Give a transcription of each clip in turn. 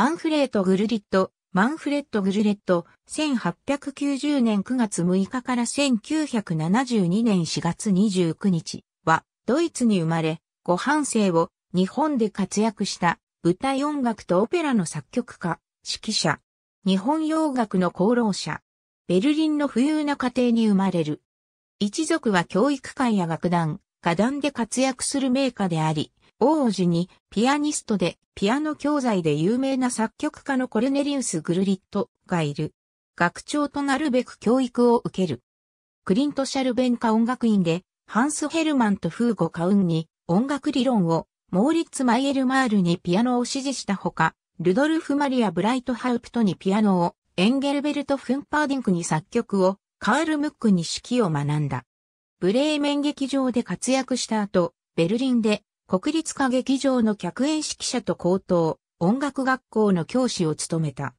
マンフレート・グルリット、マンフレット・グルレット、1890年9月6日から1972年4月29日は、ドイツに生まれ、ご半生を日本で活躍した舞台音楽とオペラの作曲家、指揮者、日本洋楽の功労者、ベルリンの富裕な家庭に生まれる。一族は教育界や楽団、歌団で活躍する名家であり、王子にピアニストでピアノ教材で有名な作曲家のコルネリウス・グルリットがいる。学長となるべく教育を受ける。クリント・シャルベンカ音楽院でハンス・ヘルマンとフーゴ・カウンに音楽理論をモーリッツ・マイエルマールにピアノを指示したほか、ルドルフ・マリア・ブライトハウプトにピアノを、エンゲルベルト・フンパーディンクに作曲を、カール・ムックに指揮を学んだ。ブレーメン劇場で活躍した後、ベルリンで国立歌劇場の客演指揮者と高等音楽学校の教師を務めた。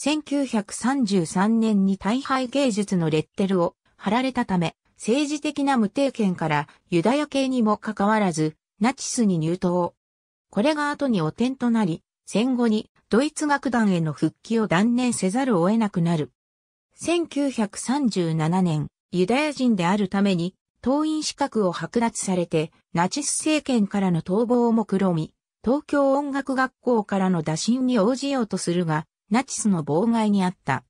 1933年に大敗芸術のレッテルを貼られたため、政治的な無定権からユダヤ系にもかかわらず、ナチスに入党。これが後に汚点となり、戦後にドイツ楽団への復帰を断念せざるを得なくなる。1937年、ユダヤ人であるために党員資格を剥奪されて、ナチス政権からの逃亡を目論み、東京音楽学校からの打診に応じようとするが、ナチスの妨害にあった。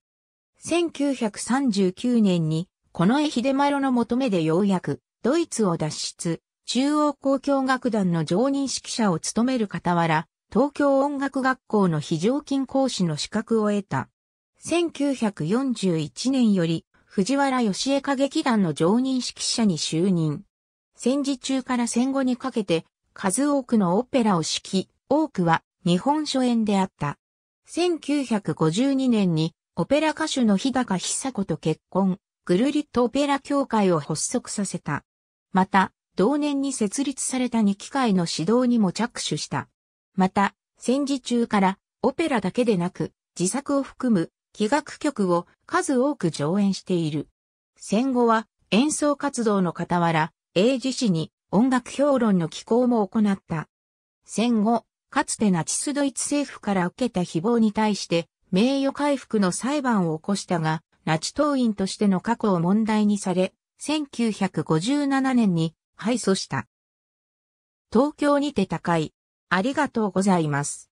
1939年に、この絵秀丸の求めでようやく、ドイツを脱出、中央交響楽団の常任指揮者を務める傍ら、東京音楽学校の非常勤講師の資格を得た。1941年より藤原義江歌劇団の常任指揮者に就任。戦時中から戦後にかけて、数多くのオペラを指揮、多くは日本初演であった。1952年にオペラ歌手の日高久子と結婚、ぐるりとオペラ協会を発足させた。また、同年に設立された2機会の指導にも着手した。また、戦時中からオペラだけでなく、自作を含む器楽曲を数多く上演している。戦後は演奏活動の傍ら、英字氏に音楽評論の寄稿も行った。戦後、かつてナチスドイツ政府から受けた誹謗に対して名誉回復の裁判を起こしたが、ナチ党員としての過去を問題にされ、1957年に敗訴した。東京にて高い。ありがとうございます。